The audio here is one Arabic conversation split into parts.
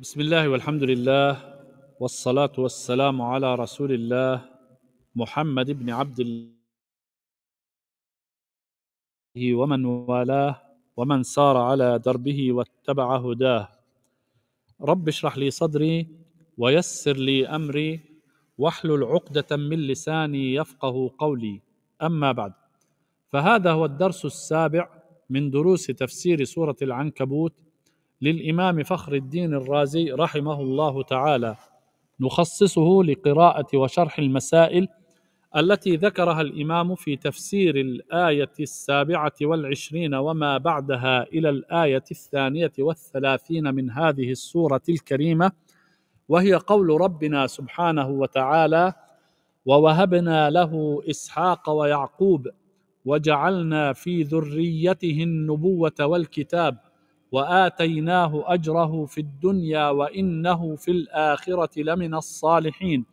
بسم الله والحمد لله والصلاة والسلام على رسول الله محمد بن عبد الله ومن والاه ومن سار على دربه واتبع هداه رب اشرح لي صدري ويسر لي أمري واحلل عقدة من لساني يفقه قولي أما بعد فهذا هو الدرس السابع من دروس تفسير سورة العنكبوت للإمام فخر الدين الرازي رحمه الله تعالى نخصصه لقراءة وشرح المسائل التي ذكرها الإمام في تفسير الآية السابعة والعشرين وما بعدها إلى الآية الثانية والثلاثين من هذه السورة الكريمة وهي قول ربنا سبحانه وتعالى ووهبنا له إسحاق ويعقوب وجعلنا في ذريته النبوة والكتاب واتيناه اجره في الدنيا وانه في الاخره لمن الصالحين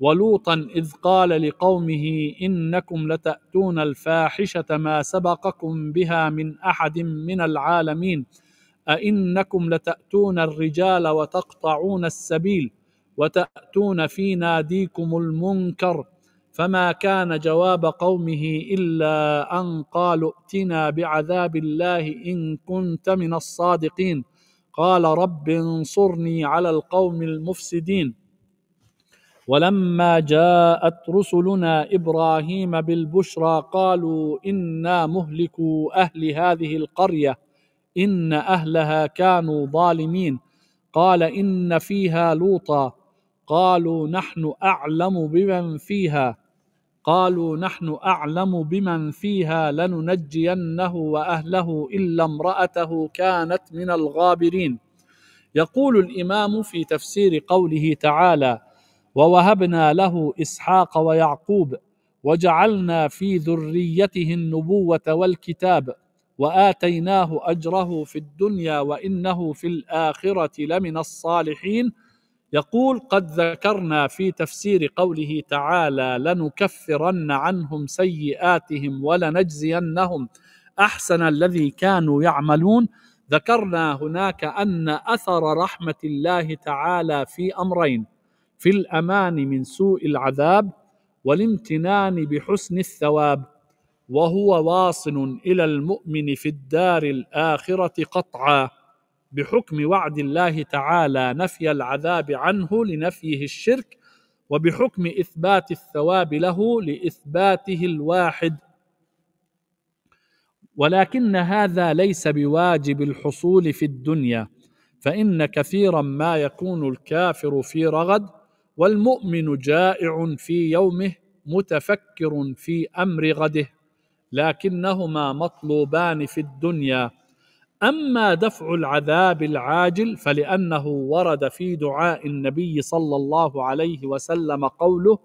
ولوطا اذ قال لقومه انكم لتاتون الفاحشه ما سبقكم بها من احد من العالمين ائنكم لتاتون الرجال وتقطعون السبيل وتاتون في ناديكم المنكر فما كان جواب قومه الا ان قالوا ائتنا بعذاب الله ان كنت من الصادقين قال رب انصرني على القوم المفسدين ولما جاءت رسلنا ابراهيم بالبشرى قالوا انا مهلكو اهل هذه القريه ان اهلها كانوا ظالمين قال ان فيها لوطا قالوا نحن اعلم بمن فيها قالوا نحن أعلم بمن فيها لننجينه وأهله إلا امرأته كانت من الغابرين يقول الإمام في تفسير قوله تعالى ووهبنا له إسحاق ويعقوب وجعلنا في ذريته النبوة والكتاب وآتيناه أجره في الدنيا وإنه في الآخرة لمن الصالحين يقول قد ذكرنا في تفسير قوله تعالى لنكفرن عنهم سيئاتهم ولنجزينهم احسن الذي كانوا يعملون ذكرنا هناك ان اثر رحمه الله تعالى في امرين في الامان من سوء العذاب والامتنان بحسن الثواب وهو واصل الى المؤمن في الدار الاخره قطعا بحكم وعد الله تعالى نفي العذاب عنه لنفيه الشرك وبحكم اثبات الثواب له لاثباته الواحد ولكن هذا ليس بواجب الحصول في الدنيا فان كثيرا ما يكون الكافر في رغد والمؤمن جائع في يومه متفكر في امر غده لكنهما مطلوبان في الدنيا اما دفع العذاب العاجل فلانه ورد في دعاء النبي صلى الله عليه وسلم قوله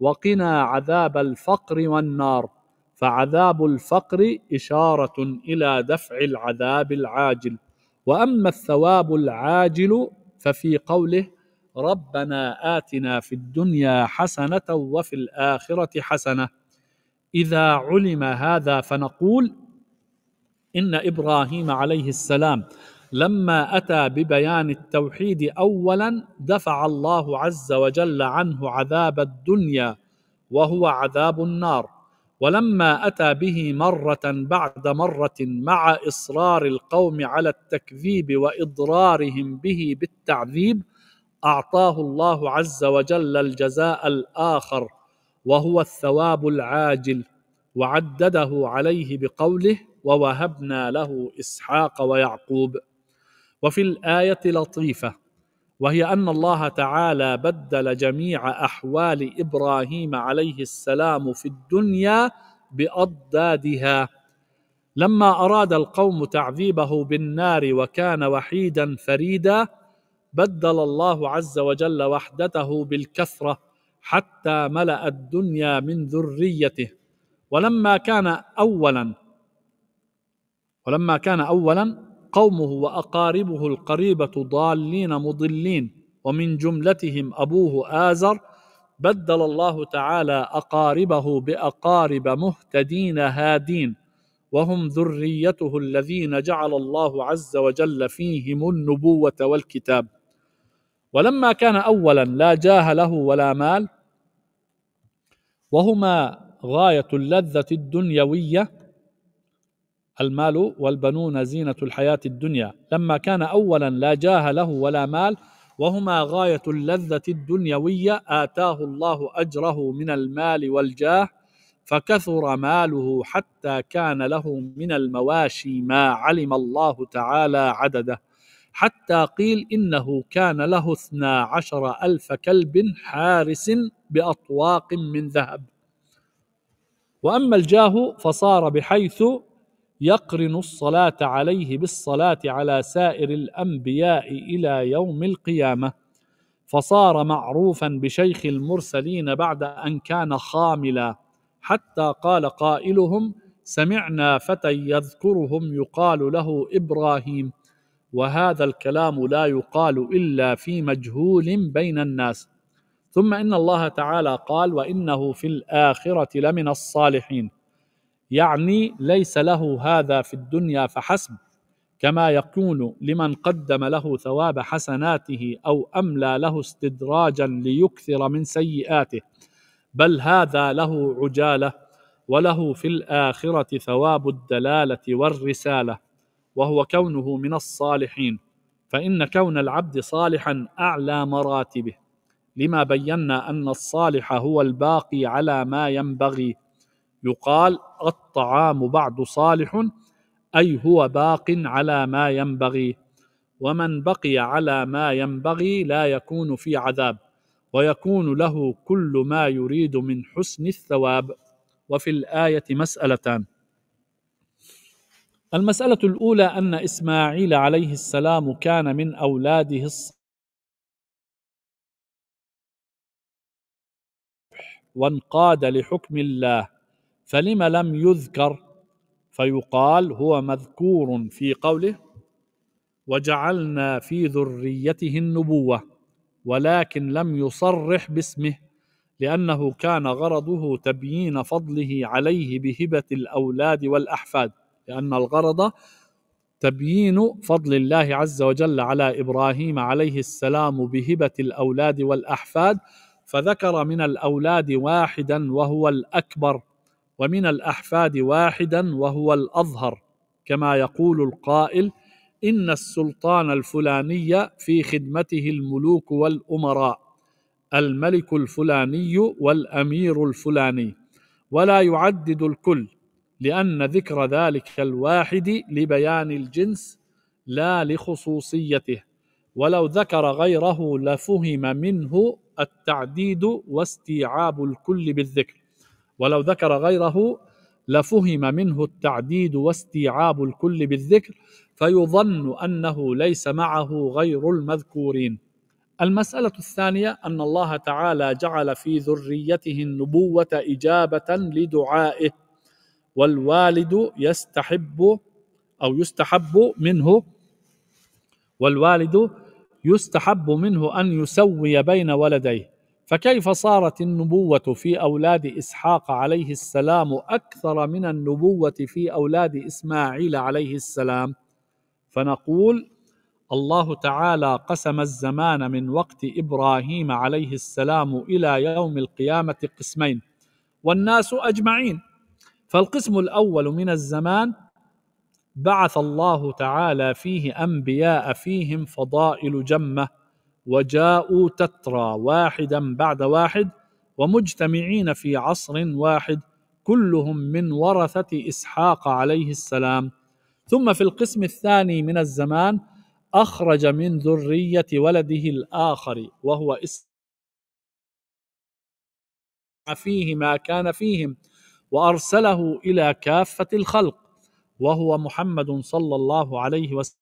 وقنا عذاب الفقر والنار فعذاب الفقر اشاره الى دفع العذاب العاجل واما الثواب العاجل ففي قوله ربنا اتنا في الدنيا حسنه وفي الاخره حسنه اذا علم هذا فنقول إن إبراهيم عليه السلام لما أتى ببيان التوحيد أولا دفع الله عز وجل عنه عذاب الدنيا وهو عذاب النار ولما أتى به مرة بعد مرة مع إصرار القوم على التكذيب وإضرارهم به بالتعذيب أعطاه الله عز وجل الجزاء الآخر وهو الثواب العاجل وعدده عليه بقوله ووهبنا له اسحاق ويعقوب وفي الايه لطيفه وهي ان الله تعالى بدل جميع احوال ابراهيم عليه السلام في الدنيا باضدادها لما اراد القوم تعذيبه بالنار وكان وحيدا فريدا بدل الله عز وجل وحدته بالكثره حتى ملا الدنيا من ذريته ولما كان اولا ولما كان اولا قومه واقاربه القريبه ضالين مضلين ومن جملتهم ابوه ازر بدل الله تعالى اقاربه باقارب مهتدين هادين وهم ذريته الذين جعل الله عز وجل فيهم النبوه والكتاب ولما كان اولا لا جاه له ولا مال وهما غاية اللذة الدنيوية المال والبنون زينة الحياة الدنيا لما كان أولا لا جاه له ولا مال وهما غاية اللذة الدنيوية آتاه الله أجره من المال والجاه فكثر ماله حتى كان له من المواشي ما علم الله تعالى عدده حتى قيل إنه كان له اثنا عشر ألف كلب حارس بأطواق من ذهب واما الجاه فصار بحيث يقرن الصلاه عليه بالصلاه على سائر الانبياء الى يوم القيامه فصار معروفا بشيخ المرسلين بعد ان كان خاملا حتى قال قائلهم سمعنا فتى يذكرهم يقال له ابراهيم وهذا الكلام لا يقال الا في مجهول بين الناس ثم ان الله تعالى قال وانه في الاخره لمن الصالحين يعني ليس له هذا في الدنيا فحسب كما يكون لمن قدم له ثواب حسناته او املى له استدراجا ليكثر من سيئاته بل هذا له عجاله وله في الاخره ثواب الدلاله والرساله وهو كونه من الصالحين فان كون العبد صالحا اعلى مراتبه لما بينا أن الصالح هو الباقي على ما ينبغي يقال الطعام بعد صالح أي هو باق على ما ينبغي ومن بقي على ما ينبغي لا يكون في عذاب ويكون له كل ما يريد من حسن الثواب وفي الآية مسألتان المسألة الأولى أن إسماعيل عليه السلام كان من أولاده الصالح وانقاد لحكم الله فلم لم يذكر فيقال هو مذكور في قوله وجعلنا في ذريته النبوه ولكن لم يصرح باسمه لانه كان غرضه تبيين فضله عليه بهبه الاولاد والاحفاد لان الغرض تبيين فضل الله عز وجل على ابراهيم عليه السلام بهبه الاولاد والاحفاد فذكر من الاولاد واحدا وهو الاكبر ومن الاحفاد واحدا وهو الاظهر كما يقول القائل ان السلطان الفلاني في خدمته الملوك والامراء الملك الفلاني والامير الفلاني ولا يعدد الكل لان ذكر ذلك الواحد لبيان الجنس لا لخصوصيته ولو ذكر غيره لفهم منه التعديد واستيعاب الكل بالذكر ولو ذكر غيره لفهم منه التعديد واستيعاب الكل بالذكر فيظن انه ليس معه غير المذكورين المساله الثانيه ان الله تعالى جعل في ذريته النبوه اجابه لدعائه والوالد يستحب او يستحب منه والوالد يستحب منه أن يسوي بين ولديه فكيف صارت النبوة في أولاد إسحاق عليه السلام أكثر من النبوة في أولاد إسماعيل عليه السلام فنقول الله تعالى قسم الزمان من وقت إبراهيم عليه السلام إلى يوم القيامة قسمين والناس أجمعين فالقسم الأول من الزمان بعث الله تعالى فيه انبياء فيهم فضائل جمه وجاءوا تترى واحدا بعد واحد ومجتمعين في عصر واحد كلهم من ورثه اسحاق عليه السلام ثم في القسم الثاني من الزمان اخرج من ذريه ولده الاخر وهو اسحاق فيه ما كان فيهم وارسله الى كافه الخلق وهو محمد صلى الله عليه وسلم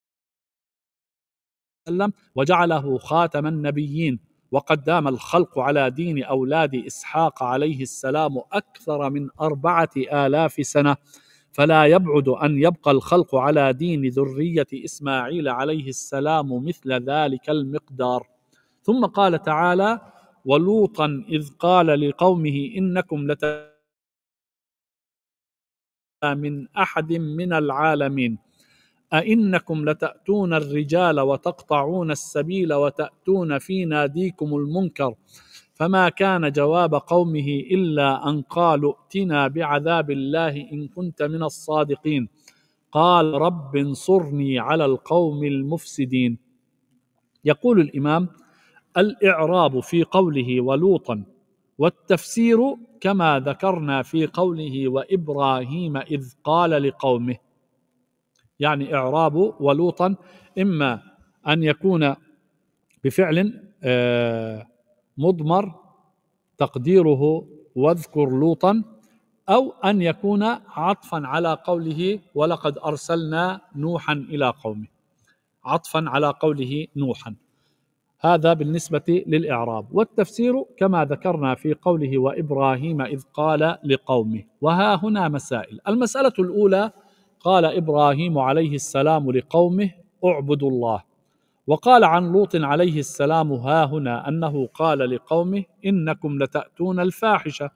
وجعله خاتم النبيين وقد دام الخلق على دين أولاد إسحاق عليه السلام أكثر من أربعة آلاف سنة فلا يبعد أن يبقى الخلق على دين ذرية إسماعيل عليه السلام مثل ذلك المقدار ثم قال تعالى ولوطا إذ قال لقومه إنكم لتأتون من احد من العالمين أئنكم لتأتون الرجال وتقطعون السبيل وتأتون في ناديكم المنكر فما كان جواب قومه إلا أن قالوا ائتنا بعذاب الله إن كنت من الصادقين قال رب انصرني على القوم المفسدين يقول الإمام الإعراب في قوله ولوطا والتفسير كما ذكرنا في قوله وابراهيم اذ قال لقومه يعني اعراب ولوطا اما ان يكون بفعل آه، مضمر تقديره واذكر لوطا او ان يكون عطفا على قوله ولقد ارسلنا نوحا الى قومه عطفا على قوله نوحا هذا بالنسبة للإعراب والتفسير كما ذكرنا في قوله وإبراهيم إذ قال لقومه وها هنا مسائل المسألة الأولى قال إبراهيم عليه السلام لقومه اعبدوا الله وقال عن لوط عليه السلام ها هنا أنه قال لقومه إنكم لتأتون الفاحشة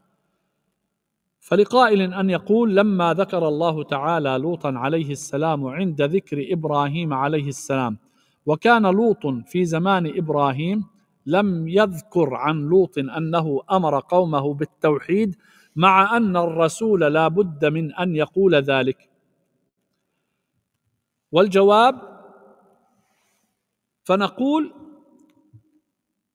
فلقائل أن يقول لما ذكر الله تعالى لوطا عليه السلام عند ذكر إبراهيم عليه السلام وكان لوط في زمان ابراهيم لم يذكر عن لوط انه امر قومه بالتوحيد مع ان الرسول لا بد من ان يقول ذلك والجواب فنقول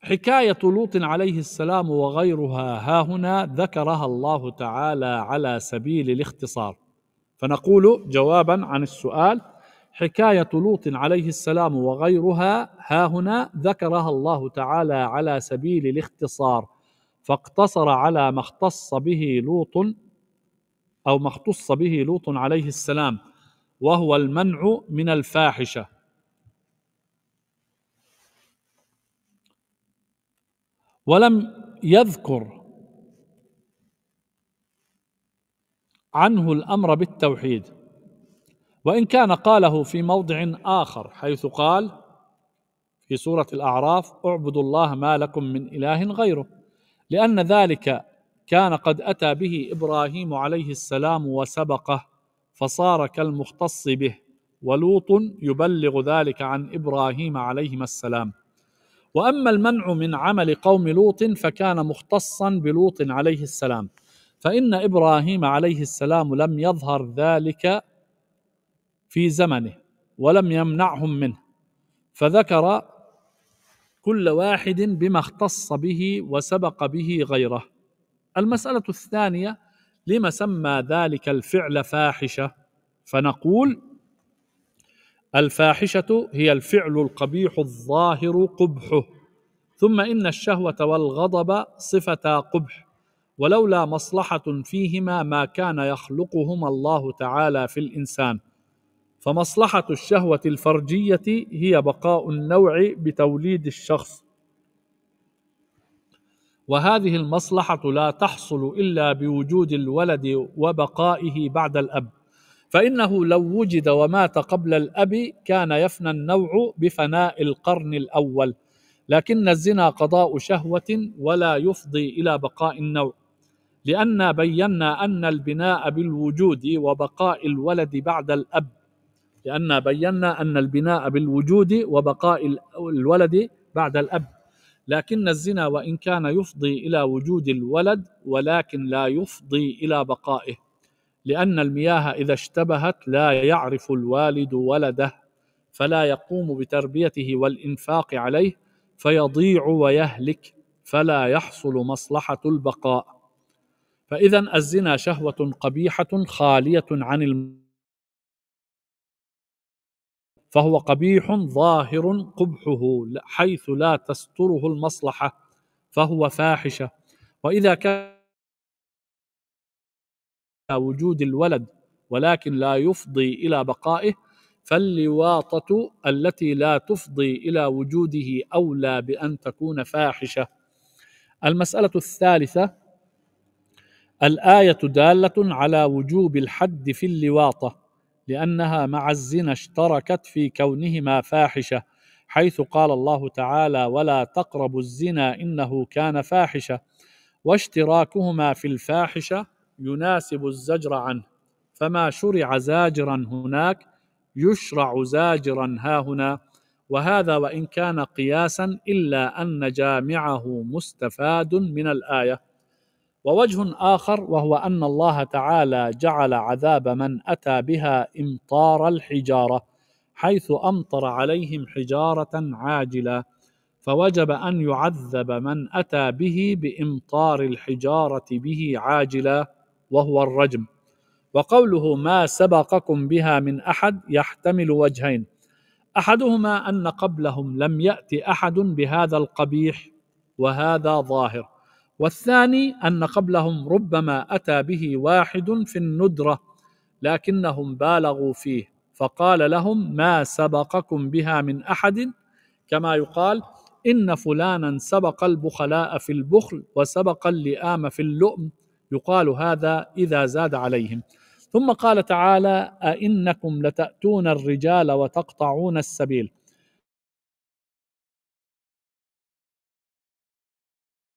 حكايه لوط عليه السلام وغيرها ها هنا ذكرها الله تعالى على سبيل الاختصار فنقول جوابا عن السؤال حكاية لوط عليه السلام وغيرها ها هنا ذكرها الله تعالى على سبيل الاختصار فاقتصر على ما اختص به لوط أو ما اختص به لوط عليه السلام وهو المنع من الفاحشة ولم يذكر عنه الأمر بالتوحيد وان كان قاله في موضع اخر حيث قال في سوره الاعراف اعبدوا الله ما لكم من اله غيره لان ذلك كان قد اتى به ابراهيم عليه السلام وسبقه فصار كالمختص به ولوط يبلغ ذلك عن ابراهيم عليهما السلام واما المنع من عمل قوم لوط فكان مختصا بلوط عليه السلام فان ابراهيم عليه السلام لم يظهر ذلك في زمنه ولم يمنعهم منه فذكر كل واحد بما اختص به وسبق به غيره المساله الثانيه لما سمى ذلك الفعل فاحشه فنقول الفاحشه هي الفعل القبيح الظاهر قبحه ثم ان الشهوه والغضب صفتا قبح ولولا مصلحه فيهما ما كان يخلقهما الله تعالى في الانسان فمصلحة الشهوة الفرجية هي بقاء النوع بتوليد الشخص وهذه المصلحة لا تحصل إلا بوجود الولد وبقائه بعد الأب فإنه لو وجد ومات قبل الأب كان يفنى النوع بفناء القرن الأول لكن الزنا قضاء شهوة ولا يفضي إلى بقاء النوع لأن بينا أن البناء بالوجود وبقاء الولد بعد الأب لأن بينا أن البناء بالوجود وبقاء الولد بعد الأب لكن الزنا وإن كان يفضي إلى وجود الولد ولكن لا يفضي إلى بقائه لأن المياه إذا اشتبهت لا يعرف الوالد ولده فلا يقوم بتربيته والإنفاق عليه فيضيع ويهلك فلا يحصل مصلحة البقاء فإذا الزنا شهوة قبيحة خالية عن الم... فهو قبيح ظاهر قبحه حيث لا تستره المصلحة فهو فاحشة وإذا كان وجود الولد ولكن لا يفضي إلى بقائه فاللواطة التي لا تفضي إلى وجوده أولى بأن تكون فاحشة المسألة الثالثة الآية دالة على وجوب الحد في اللواطة لانها مع الزنا اشتركت في كونهما فاحشه حيث قال الله تعالى ولا تقربوا الزنا انه كان فاحشه واشتراكهما في الفاحشه يناسب الزجر عنه فما شرع زاجرا هناك يشرع زاجرا ها هنا وهذا وان كان قياسا الا ان جامعه مستفاد من الايه ووجه اخر وهو ان الله تعالى جعل عذاب من اتى بها امطار الحجاره حيث امطر عليهم حجاره عاجله فوجب ان يعذب من اتى به بامطار الحجاره به عاجلا وهو الرجم وقوله ما سبقكم بها من احد يحتمل وجهين احدهما ان قبلهم لم يات احد بهذا القبيح وهذا ظاهر والثاني ان قبلهم ربما اتى به واحد في الندره لكنهم بالغوا فيه فقال لهم ما سبقكم بها من احد كما يقال ان فلانا سبق البخلاء في البخل وسبق اللئام في اللؤم يقال هذا اذا زاد عليهم ثم قال تعالى ائنكم لتاتون الرجال وتقطعون السبيل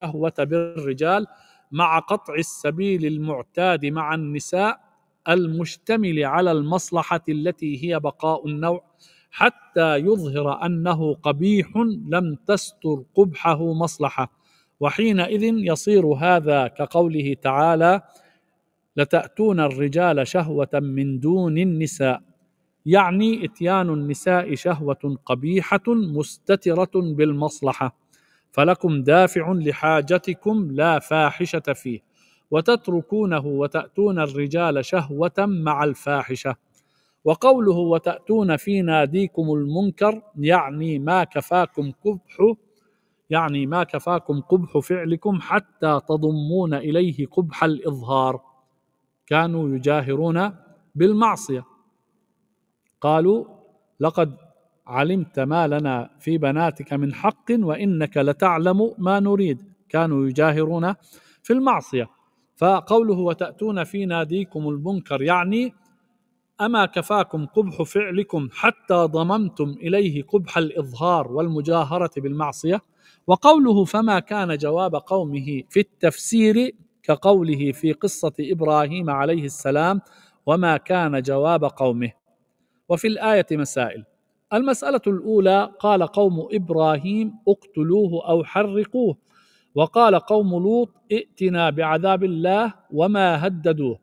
الشهوة بالرجال مع قطع السبيل المعتاد مع النساء المشتمل على المصلحة التي هي بقاء النوع حتى يظهر أنه قبيح لم تستر قبحه مصلحة وحينئذ يصير هذا كقوله تعالى لتأتون الرجال شهوة من دون النساء يعني إتيان النساء شهوة قبيحة مستترة بالمصلحة فلكم دافع لحاجتكم لا فاحشة فيه وتتركونه وتأتون الرجال شهوة مع الفاحشة وقوله وتأتون في ناديكم المنكر يعني ما كفاكم قبح يعني ما كفاكم قبح فعلكم حتى تضمون إليه قبح الإظهار كانوا يجاهرون بالمعصية قالوا لقد علمت ما لنا في بناتك من حق وانك لتعلم ما نريد كانوا يجاهرون في المعصيه فقوله وتاتون في ناديكم المنكر يعني اما كفاكم قبح فعلكم حتى ضممتم اليه قبح الاظهار والمجاهره بالمعصيه وقوله فما كان جواب قومه في التفسير كقوله في قصه ابراهيم عليه السلام وما كان جواب قومه وفي الايه مسائل المسألة الأولى قال قوم إبراهيم اقتلوه أو حرقوه وقال قوم لوط ائتنا بعذاب الله وما هددوه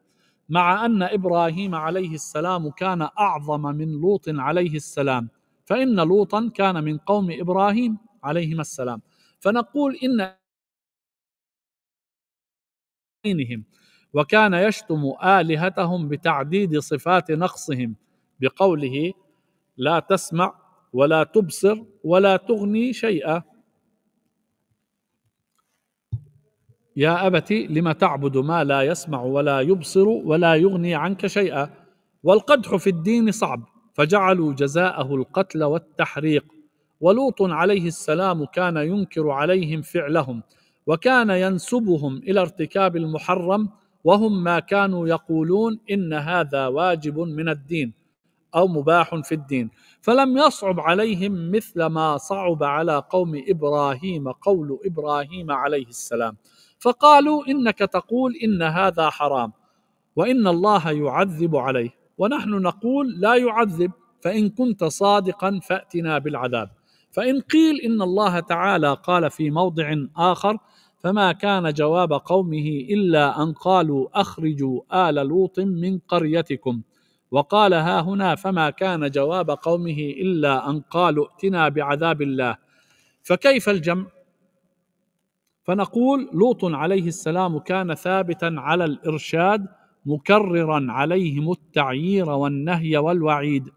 مع أن إبراهيم عليه السلام كان أعظم من لوط عليه السلام فإن لوطا كان من قوم إبراهيم عليهما السلام فنقول إن وكان يشتم آلهتهم بتعديد صفات نقصهم بقوله لا تسمع ولا تبصر ولا تغني شيئا يا أبت لم تعبد ما لا يسمع ولا يبصر ولا يغني عنك شيئا والقدح في الدين صعب فجعلوا جزاءه القتل والتحريق ولوط عليه السلام كان ينكر عليهم فعلهم وكان ينسبهم الى ارتكاب المحرم وهم ما كانوا يقولون ان هذا واجب من الدين أو مباح في الدين فلم يصعب عليهم مثل ما صعب على قوم إبراهيم قول إبراهيم عليه السلام فقالوا إنك تقول إن هذا حرام وإن الله يعذب عليه ونحن نقول لا يعذب فإن كنت صادقا فأتنا بالعذاب فإن قيل إن الله تعالى قال في موضع آخر فما كان جواب قومه إلا أن قالوا أخرجوا آل لوط من قريتكم وقال ها هنا فما كان جواب قومه إلا أن قالوا ائتنا بعذاب الله فكيف الجمع؟ فنقول لوط عليه السلام كان ثابتا على الإرشاد مكررا عليهم التعيير والنهي والوعيد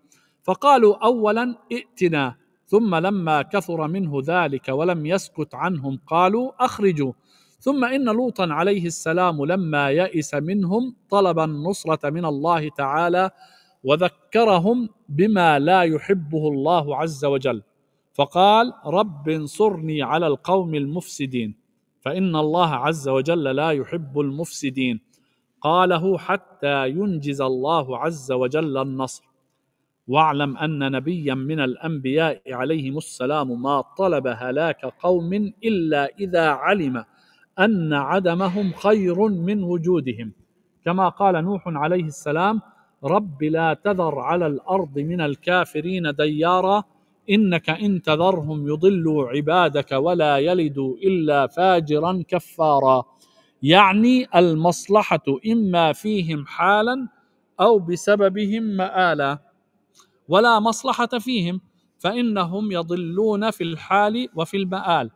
فقالوا أولا ائتنا ثم لما كثر منه ذلك ولم يسكت عنهم قالوا أخرجوا ثم إن لوطا عليه السلام لما يئس منهم طلب النصرة من الله تعالى وذكرهم بما لا يحبه الله عز وجل فقال رب انصرني على القوم المفسدين فإن الله عز وجل لا يحب المفسدين قاله حتى ينجز الله عز وجل النصر واعلم ان نبيا من الانبياء عليهم السلام ما طلب هلاك قوم الا اذا علم أن عدمهم خير من وجودهم كما قال نوح عليه السلام رب لا تذر على الأرض من الكافرين ديارا إنك إن تذرهم يضلوا عبادك ولا يلدوا إلا فاجرا كفارا يعني المصلحة إما فيهم حالا أو بسببهم مآلا ولا مصلحة فيهم فإنهم يضلون في الحال وفي المآل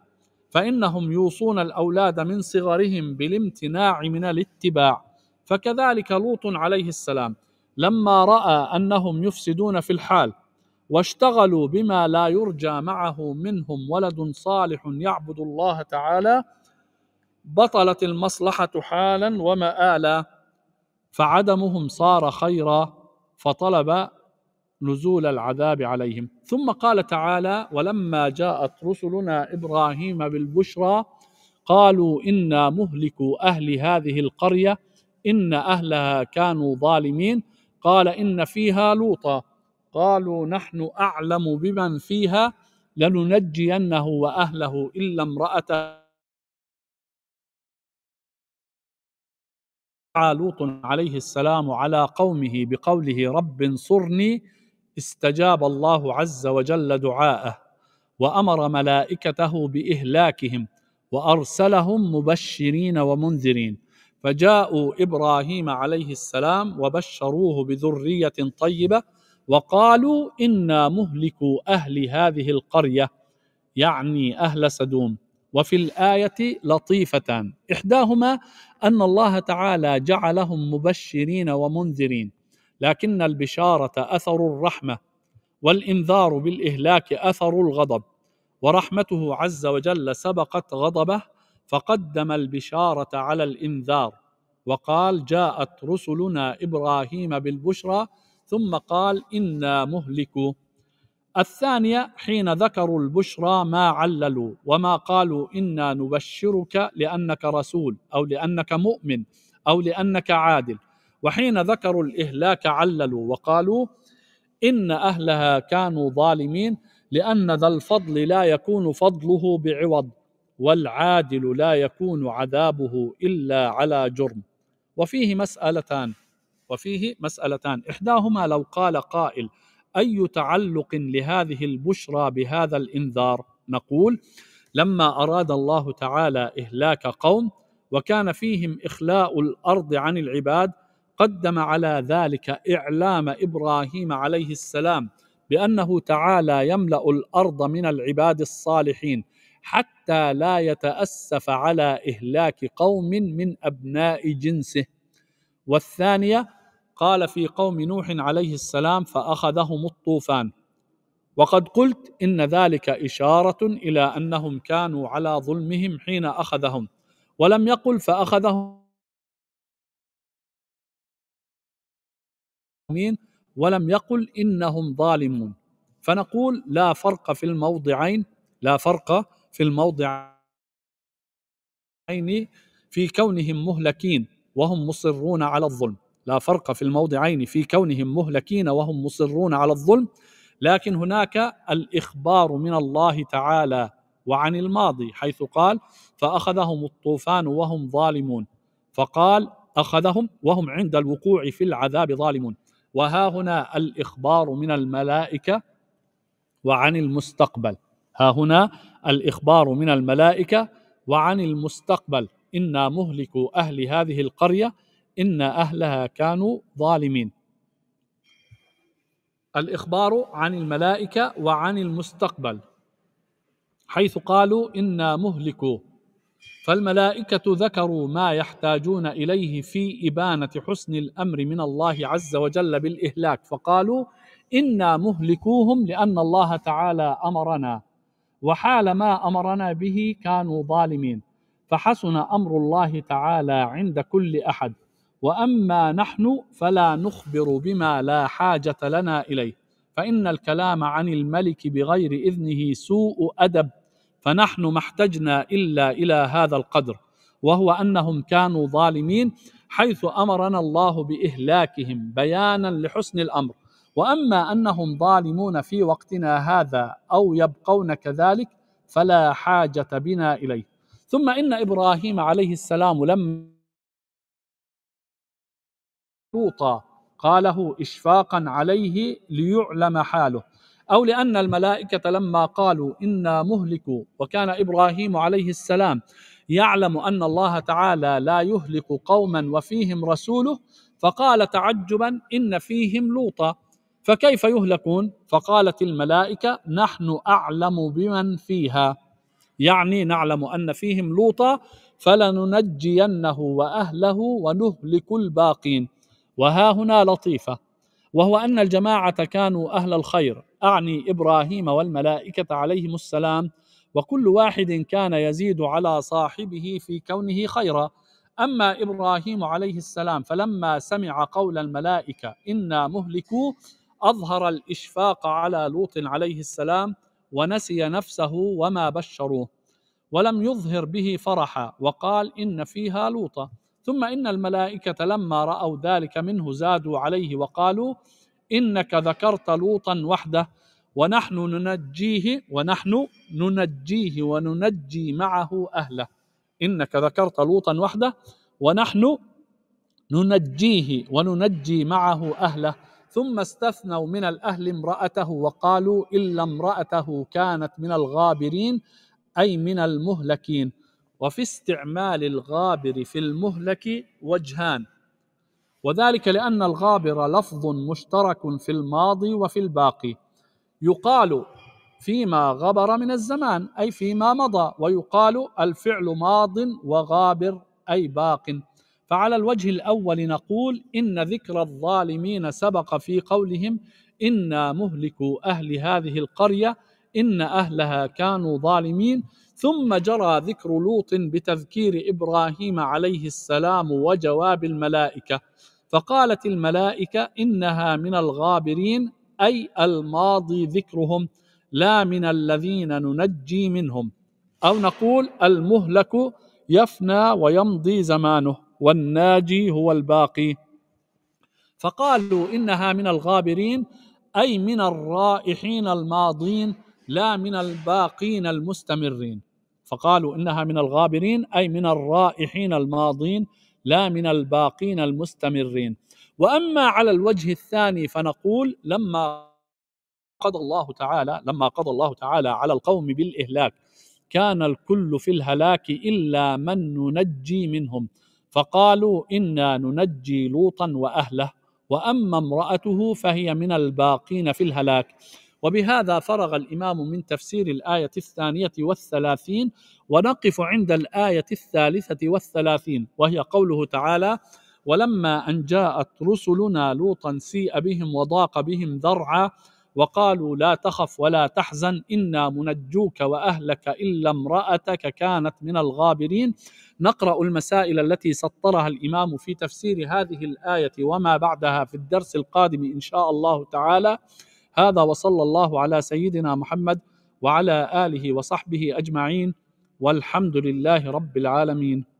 فإنهم يوصون الأولاد من صغرهم بالامتناع من الاتباع فكذلك لوط عليه السلام لما رأى أنهم يفسدون في الحال واشتغلوا بما لا يرجى معه منهم ولد صالح يعبد الله تعالى بطلت المصلحة حالا ومآلا فعدمهم صار خيرا فطلب نزول العذاب عليهم ثم قال تعالى ولما جاءت رسلنا ابراهيم بالبشرى قالوا انا مهلكو اهل هذه القريه ان اهلها كانوا ظالمين قال ان فيها لوطا قالوا نحن اعلم بمن فيها لننجينه واهله الا امراته لوط عليه السلام على قومه بقوله رب انصرني استجاب الله عز وجل دعاءه وامر ملائكته باهلاكهم وارسلهم مبشرين ومنذرين فجاءوا ابراهيم عليه السلام وبشروه بذريه طيبه وقالوا انا مهلكوا اهل هذه القريه يعني اهل سدوم وفي الايه لطيفتان احداهما ان الله تعالى جعلهم مبشرين ومنذرين لكن البشاره اثر الرحمه والانذار بالاهلاك اثر الغضب ورحمته عز وجل سبقت غضبه فقدم البشاره على الانذار وقال جاءت رسلنا ابراهيم بالبشرى ثم قال انا مهلكوا الثانيه حين ذكروا البشرى ما عللوا وما قالوا انا نبشرك لانك رسول او لانك مؤمن او لانك عادل وحين ذكروا الإهلاك عللوا وقالوا إن أهلها كانوا ظالمين لأن ذا الفضل لا يكون فضله بعوض والعادل لا يكون عذابه إلا على جرم وفيه مسألتان وفيه مسألتان إحداهما لو قال قائل أي تعلق لهذه البشرى بهذا الإنذار نقول لما أراد الله تعالى إهلاك قوم وكان فيهم إخلاء الأرض عن العباد قدم على ذلك إعلام إبراهيم عليه السلام بأنه تعالى يملأ الأرض من العباد الصالحين حتى لا يتأسف على إهلاك قوم من أبناء جنسه والثانية قال في قوم نوح عليه السلام فأخذهم الطوفان وقد قلت إن ذلك إشارة إلى أنهم كانوا على ظلمهم حين أخذهم ولم يقل فأخذهم المظلومين ولم يقل انهم ظالمون فنقول لا فرق في الموضعين لا فرق في الموضعين في كونهم مهلكين وهم مصرون على الظلم لا فرق في الموضعين في كونهم مهلكين وهم مصرون على الظلم لكن هناك الاخبار من الله تعالى وعن الماضي حيث قال فاخذهم الطوفان وهم ظالمون فقال اخذهم وهم عند الوقوع في العذاب ظالمون وها هنا الإخبار من الملائكة وعن المستقبل ها هنا الإخبار من الملائكة وعن المستقبل إنا مهلك أهل هذه القرية إن أهلها كانوا ظالمين الإخبار عن الملائكة وعن المستقبل حيث قالوا إنا مهلك فالملائكة ذكروا ما يحتاجون إليه في إبانة حسن الأمر من الله عز وجل بالإهلاك فقالوا إنا مهلكوهم لأن الله تعالى أمرنا وحال ما أمرنا به كانوا ظالمين فحسن أمر الله تعالى عند كل أحد وأما نحن فلا نخبر بما لا حاجة لنا إليه فإن الكلام عن الملك بغير إذنه سوء أدب فنحن ما احتجنا الا الى هذا القدر وهو انهم كانوا ظالمين حيث امرنا الله باهلاكهم بيانا لحسن الامر واما انهم ظالمون في وقتنا هذا او يبقون كذلك فلا حاجه بنا اليه ثم ان ابراهيم عليه السلام لما لوطا قاله اشفاقا عليه ليعلم حاله أو لأن الملائكة لما قالوا إنا مهلك وكان إبراهيم عليه السلام يعلم أن الله تعالى لا يهلك قوما وفيهم رسوله فقال تعجبا إن فيهم لوطا فكيف يهلكون فقالت الملائكة نحن أعلم بمن فيها يعني نعلم أن فيهم لوطا فلننجينه وأهله ونهلك الباقين وها هنا لطيفة وهو أن الجماعة كانوا أهل الخير اعني ابراهيم والملائكه عليهم السلام وكل واحد كان يزيد على صاحبه في كونه خيرا اما ابراهيم عليه السلام فلما سمع قول الملائكه انا مهلكوا اظهر الاشفاق على لوط عليه السلام ونسي نفسه وما بشروه ولم يظهر به فرحا وقال ان فيها لوطا ثم ان الملائكه لما راوا ذلك منه زادوا عليه وقالوا إنك ذكرت لوطا وحده ونحن ننجيه ونحن ننجيه وننجي معه أهله إنك ذكرت لوطا وحده ونحن ننجيه وننجي معه أهله ثم استثنوا من الأهل امرأته وقالوا إلا امرأته كانت من الغابرين أي من المهلكين وفي استعمال الغابر في المهلك وجهان وذلك لأن الغابر لفظ مشترك في الماضي وفي الباقي يقال فيما غبر من الزمان أي فيما مضى ويقال الفعل ماض وغابر أي باق فعلى الوجه الأول نقول إن ذكر الظالمين سبق في قولهم إنا مهلك أهل هذه القرية إن أهلها كانوا ظالمين ثم جرى ذكر لوط بتذكير إبراهيم عليه السلام وجواب الملائكة فقالت الملائكة إنها من الغابرين أي الماضي ذكرهم لا من الذين ننجي منهم أو نقول المهلك يفنى ويمضي زمانه والناجي هو الباقي فقالوا إنها من الغابرين أي من الرائحين الماضين لا من الباقين المستمرين فقالوا إنها من الغابرين أي من الرائحين الماضين لا من الباقين المستمرين واما على الوجه الثاني فنقول لما قضى الله تعالى لما قضى الله تعالى على القوم بالاهلاك كان الكل في الهلاك الا من ننجي منهم فقالوا انا ننجي لوطا واهله واما امراته فهي من الباقين في الهلاك وبهذا فرغ الإمام من تفسير الآية الثانية والثلاثين ونقف عند الآية الثالثة والثلاثين وهي قوله تعالى ولما أن جاءت رسلنا لوطا سيء بهم وضاق بهم ذرعا وقالوا لا تخف ولا تحزن إنا منجوك وأهلك إلا امرأتك كانت من الغابرين نقرأ المسائل التي سطرها الإمام في تفسير هذه الآية وما بعدها في الدرس القادم إن شاء الله تعالى هذا وصلى الله على سيدنا محمد وعلى اله وصحبه اجمعين والحمد لله رب العالمين